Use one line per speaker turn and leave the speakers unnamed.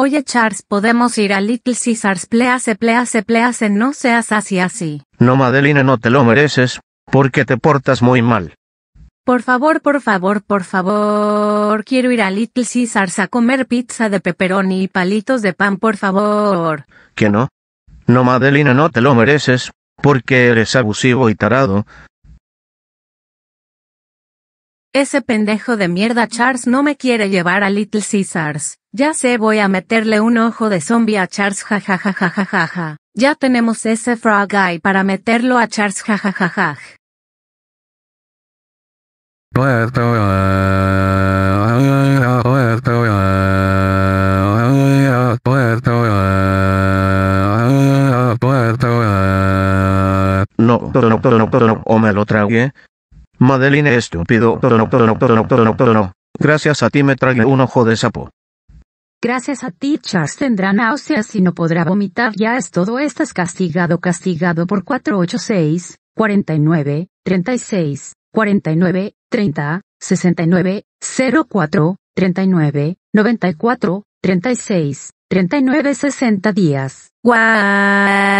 Oye Charles, podemos ir a Little Caesars, please, please, please, no seas así así.
No Madeline, no te lo mereces, porque te portas muy mal.
Por favor, por favor, por favor, quiero ir a Little Caesars a comer pizza de pepperoni y palitos de pan, por favor.
¿Que no? No Madeline, no te lo mereces, porque eres abusivo y tarado,
ese pendejo de mierda Charles no me quiere llevar a Little Caesars. Ya sé, voy a meterle un ojo de zombie a Charles jajajajajaja. Ya tenemos ese frog eye para meterlo a Charles jajajajaj.
No, no, no, no, no, o me lo tragué, Madeline estúpido. Torono, torono, torono, torono, Gracias a ti me tragué un ojo de sapo.
Gracias a ti Chas tendrá náuseas y no podrá vomitar. Ya es todo. Estás castigado, castigado por 486, 49, 36, 49, 30, 69, 04, 39, 94, 36, 39, 60 días.
¡Guau!